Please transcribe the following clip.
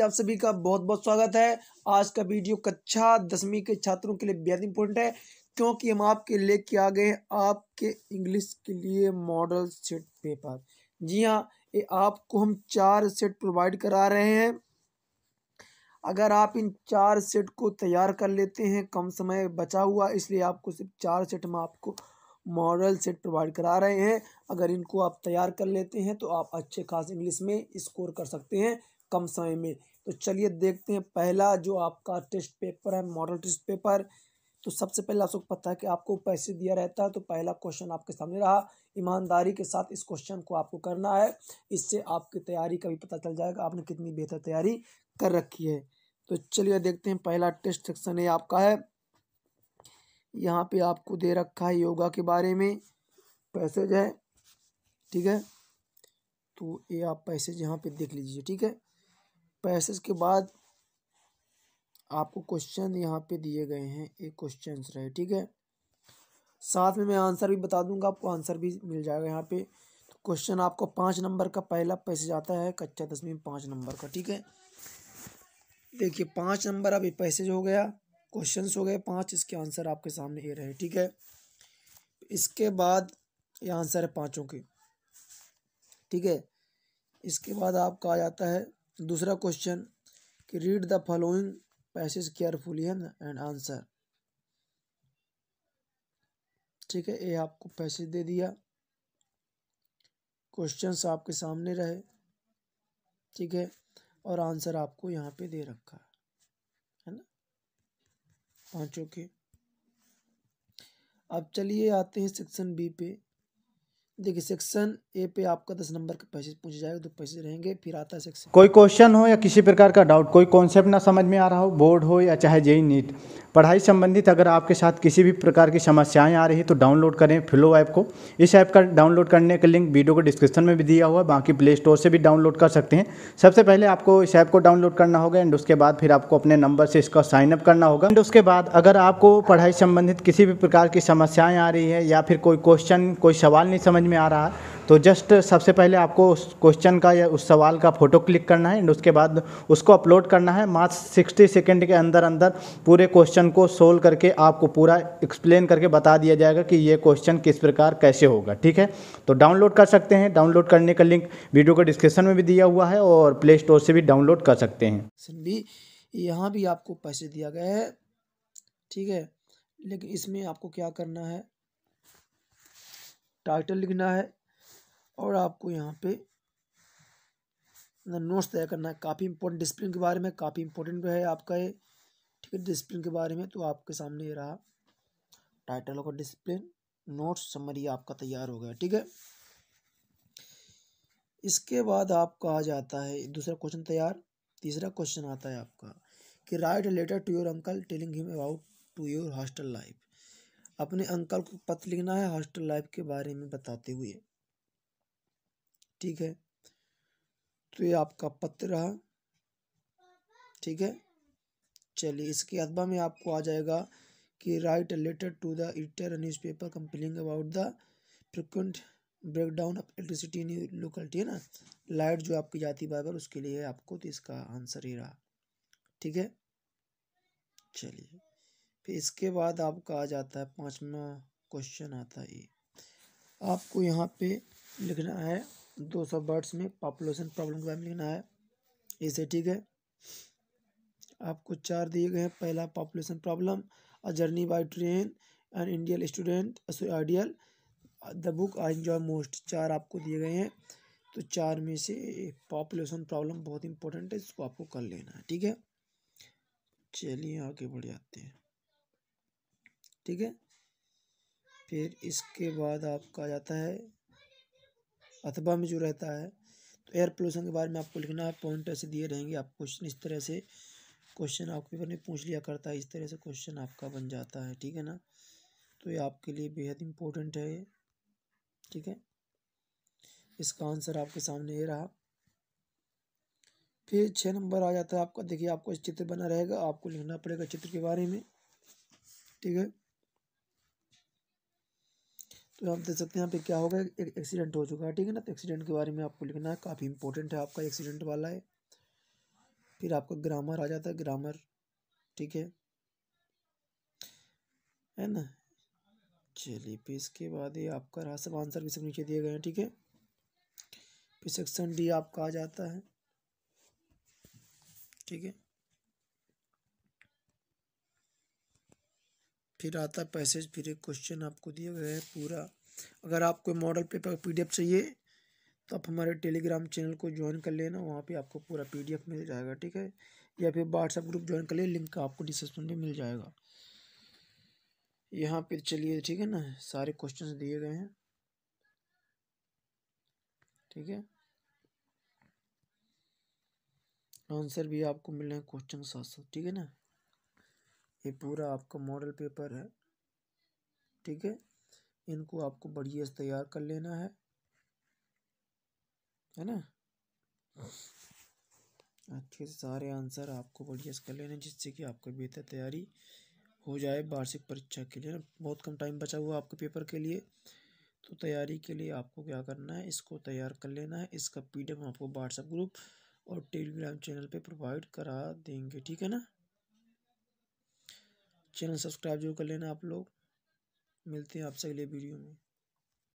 आप सभी का बहुत बहुत स्वागत है आज का वीडियो कक्षा दसवीं के छात्रों के लिए बेहद इम्पोर्टेंट है क्योंकि हम आपके लेके आ गए आपके इंग्लिश के लिए मॉडल सेट पेपर जी हाँ ये आपको हम चार सेट प्रोवाइड करा रहे हैं अगर आप इन चार सेट को तैयार कर लेते हैं कम समय बचा हुआ इसलिए आपको सिर्फ चार सेट में आपको मॉडल सेट प्रोवाइड करा रहे हैं अगर इनको आप तैयार कर लेते हैं तो आप अच्छे खास इंग्लिश में स्कोर कर सकते हैं कम समय में तो चलिए देखते हैं पहला जो आपका टेस्ट पेपर है मॉडल टेस्ट पेपर तो सबसे पहले आप सबको पता है कि आपको पैसे दिया रहता है तो पहला क्वेश्चन आपके सामने रहा ईमानदारी के साथ इस क्वेश्चन को आपको करना है इससे आपकी तैयारी का भी पता चल जाएगा आपने कितनी बेहतर तैयारी कर रखी है तो चलिए देखते हैं पहला टेस्ट सेक्शन ये आपका है यहाँ पे आपको दे रखा है योगा के बारे में पैसेज है ठीक है तो ये आप पैसेज यहाँ पे देख लीजिए ठीक है पैसेज के बाद आपको क्वेश्चन यहाँ पे दिए गए हैं एक क्वेश्चन रहे ठीक है साथ में मैं आंसर भी बता दूंगा आपको आंसर भी मिल जाएगा यहाँ पे तो क्वेश्चन आपको पाँच नंबर का पहला पैसेज आता है कच्चा दसवीं पाँच नंबर का ठीक है देखिए पाँच नंबर अभी पैसेज हो गया क्वेश्चन हो गए पाँच इसके आंसर आपके सामने ये रहे ठीक है इसके बाद ये आंसर है पाँचों के ठीक है इसके बाद आपका आ जाता है दूसरा क्वेश्चन कि read the following passage carefully है ना एंड आंसर ठीक है ये आपको पैसेज दे दिया क्वेश्चंस आपके सामने रहे ठीक है और आंसर आपको यहाँ पे दे रखा है है ना पाँचों के अब चलिए आते हैं सेक्शन बी पे देखिए सेक्शन ए पे आपका दस नंबर के पैसे पूछे जाएगा दो पैसे रहेंगे फिर आता है सेक्शन कोई क्वेश्चन हो या किसी प्रकार का डाउट कोई कॉन्सेप्ट ना समझ में आ रहा हो बोर्ड हो या चाहे जेई नीट पढ़ाई संबंधित अगर आपके साथ किसी भी प्रकार की समस्याएं आ रही तो डाउनलोड करें फ्लो ऐप को इस ऐप का डाउनलोड करने का लिंक वीडियो को डिस्क्रिप्शन में भी दिया हुआ है बाकी प्ले स्टोर से भी डाउनलोड कर सकते हैं सबसे पहले आपको इस ऐप को डाउनलोड करना होगा एंड उसके बाद फिर आपको अपने नंबर से इसका साइनअप करना होगा एंड उसके बाद अगर आपको पढ़ाई संबंधित किसी भी प्रकार की समस्याएँ आ रही है या फिर कोई क्वेश्चन कोई सवाल नहीं समझ में आ रहा तो जस्ट सबसे पहले आपको उस क्वेश्चन का या उस सवाल का फ़ोटो क्लिक करना है एंड उसके बाद उसको अपलोड करना है मात्र सिक्सटी सेकेंड के अंदर अंदर पूरे क्वेश्चन को सोल्व करके आपको पूरा एक्सप्लेन करके बता दिया जाएगा कि ये क्वेश्चन किस प्रकार कैसे होगा ठीक है तो डाउनलोड कर सकते हैं डाउनलोड करने का लिंक वीडियो का डिस्क्रिप्शन में भी दिया हुआ है और प्ले स्टोर से भी डाउनलोड कर सकते हैं भी यहाँ भी आपको पैसे दिया गया है ठीक है लेकिन इसमें आपको क्या करना है टाइटल लिखना है और आपको यहाँ पे नोट्स तैयार करना है काफ़ी इंपॉर्टेंट डिसिप्लिन के बारे में काफ़ी इंपॉर्टेंट है आपका ये ठीक है डिसिप्लिन के बारे में तो आपके सामने ये रहा टाइटल होगा डिसिप्लिन नोट्स समरी आपका तैयार हो गया ठीक है इसके बाद आपका आ जाता है दूसरा क्वेश्चन तैयार तीसरा क्वेश्चन आता है आपका कि write letter to your uncle telling him about to your hostel life अपने अंकल को पत्र लिखना है हॉस्टल लाइफ के बारे में बताते हुए ठीक है तो ये आपका पत्र रहा ठीक है चलिए इसके अदबा में आपको आ जाएगा कि write a letter to the editor newspaper complaining about the frequent breakdown of electricity in locality है ना लाइट जो आपकी जाती बार उसके लिए आपको तो इसका आंसर ही रहा ठीक है चलिए फिर इसके बाद आपका आ जाता है पाँचवा क्वेश्चन आता है ये आपको यहाँ पे लिखना है दो सौ बर्ड्स में पॉपुलेशन प्रॉब्लम के बारे में लिखना है इसे ठीक है आपको चार दिए गए हैं पहला population problem a journey by train an Indian student ideal the book I enjoy most चार आपको दिए गए हैं तो चार में से पॉपुलेशन प्रॉब्लम बहुत इंपॉर्टेंट है इसको आपको कर लेना है ठीक है चलिए आगे बढ़ जाते हैं ठीक है फिर इसके बाद आपका जाता है अथवा में जो रहता है तो एयर पोल्यूशन के बारे में आपको लिखना है पॉइंट ऐसे दिए रहेंगे आप क्वेश्चन इस तरह से क्वेश्चन आपके पेपर में पूछ लिया करता है इस तरह से क्वेश्चन आपका बन जाता है ठीक है ना तो ये आपके लिए बेहद इम्पोर्टेंट है ये ठीक है इसका आंसर आपके सामने ये रहा फिर छः नंबर आ जाता है आपका देखिए आपको चित्र बना रहेगा आपको लिखना पड़ेगा चित्र के बारे में ठीक है तो आप देख सकते हैं यहाँ पे क्या होगा एक एक्सीडेंट हो चुका है ठीक है ना तो एक्सीडेंट के बारे में आपको लिखना है काफ़ी इंपॉर्टेंट है आपका एक्सीडेंट वाला है फिर आपका ग्रामर आ जाता है ग्रामर ठीक है है ना चलिए फिर इसके बाद ये आपका रहा सब आंसर भी सब नीचे दिए गए हैं ठीक है फिर सेक्शन डी आपका आ जाता है ठीक है फिर आता पैसेज फिर एक क्वेश्चन आपको दिया गया है पूरा अगर आपको मॉडल पेपर पीडीएफ चाहिए तो आप हमारे टेलीग्राम चैनल को ज्वाइन कर लेना वहाँ पे आपको पूरा पीडीएफ मिल जाएगा ठीक है या फिर व्हाट्सएप ग्रुप ज्वाइन कर ले लिंक आपको डिस्क्रिप्शन में मिल जाएगा यहाँ पे चलिए ठीक है ना सारे क्वेश्चन दिए गए हैं ठीक है आंसर भी आपको मिल रहे हैं क्वेश्चन साथ साथ ठीक है ना ये पूरा आपका मॉडल पेपर है ठीक है इनको आपको बढ़िया से तैयार कर लेना है है ना अच्छे से सारे आंसर आपको बढ़िया से कर लेना जिससे कि आपको बेहतर तैयारी हो जाए वार्षिक परीक्षा के लिए ना बहुत कम टाइम बचा हुआ आपके पेपर के लिए तो तैयारी के लिए आपको क्या करना है इसको तैयार कर लेना है इसका पी आपको व्हाट्सएप ग्रुप और टेलीग्राम चैनल पे प्रोवाइड करा देंगे ठीक है ना चैनल सब्सक्राइब जरूर कर लेना आप लोग मिलते हैं आपसे अगले वीडियो में